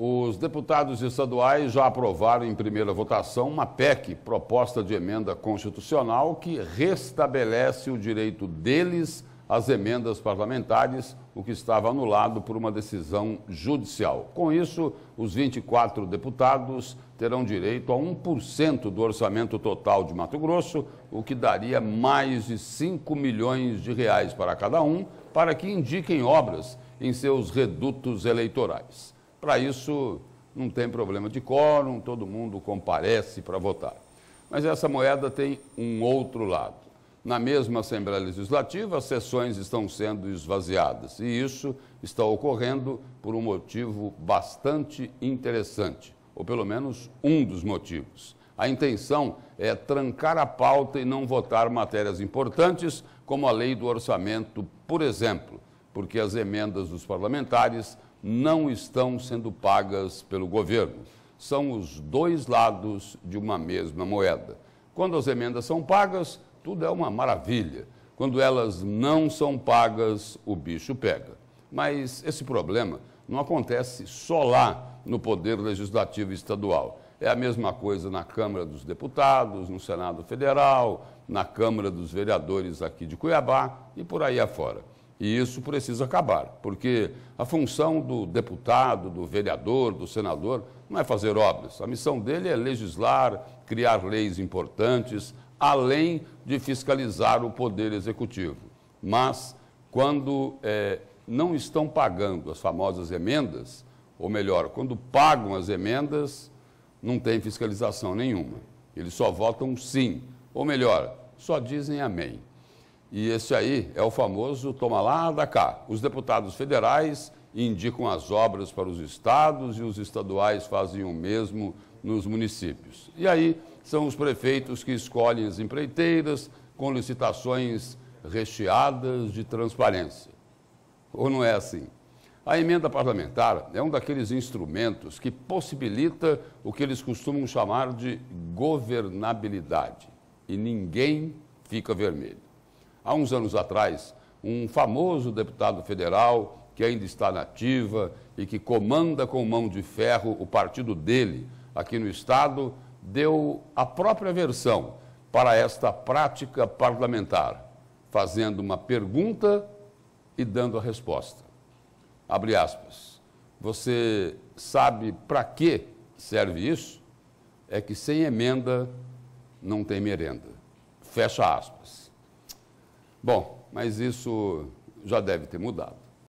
Os deputados estaduais já aprovaram em primeira votação uma PEC, proposta de emenda constitucional, que restabelece o direito deles às emendas parlamentares, o que estava anulado por uma decisão judicial. Com isso, os 24 deputados terão direito a 1% do orçamento total de Mato Grosso, o que daria mais de 5 milhões de reais para cada um, para que indiquem obras em seus redutos eleitorais. Para isso, não tem problema de quórum, todo mundo comparece para votar. Mas essa moeda tem um outro lado. Na mesma Assembleia Legislativa, as sessões estão sendo esvaziadas, e isso está ocorrendo por um motivo bastante interessante, ou pelo menos um dos motivos. A intenção é trancar a pauta e não votar matérias importantes, como a lei do orçamento, por exemplo, porque as emendas dos parlamentares não estão sendo pagas pelo governo. São os dois lados de uma mesma moeda. Quando as emendas são pagas, tudo é uma maravilha. Quando elas não são pagas, o bicho pega. Mas esse problema não acontece só lá no Poder Legislativo Estadual. É a mesma coisa na Câmara dos Deputados, no Senado Federal, na Câmara dos Vereadores aqui de Cuiabá e por aí afora. E isso precisa acabar, porque a função do deputado, do vereador, do senador não é fazer obras. A missão dele é legislar, criar leis importantes, além de fiscalizar o poder executivo. Mas, quando é, não estão pagando as famosas emendas, ou melhor, quando pagam as emendas, não tem fiscalização nenhuma. Eles só votam sim, ou melhor, só dizem amém. E esse aí é o famoso toma lá, dá cá. Os deputados federais indicam as obras para os estados e os estaduais fazem o mesmo nos municípios. E aí são os prefeitos que escolhem as empreiteiras com licitações recheadas de transparência. Ou não é assim? A emenda parlamentar é um daqueles instrumentos que possibilita o que eles costumam chamar de governabilidade. E ninguém fica vermelho há uns anos atrás, um famoso deputado federal que ainda está na ativa e que comanda com mão de ferro o partido dele aqui no Estado, deu a própria versão para esta prática parlamentar, fazendo uma pergunta e dando a resposta. Abre aspas. Você sabe para que serve isso? É que sem emenda não tem merenda. Fecha aspas. Bom, mas isso já deve ter mudado.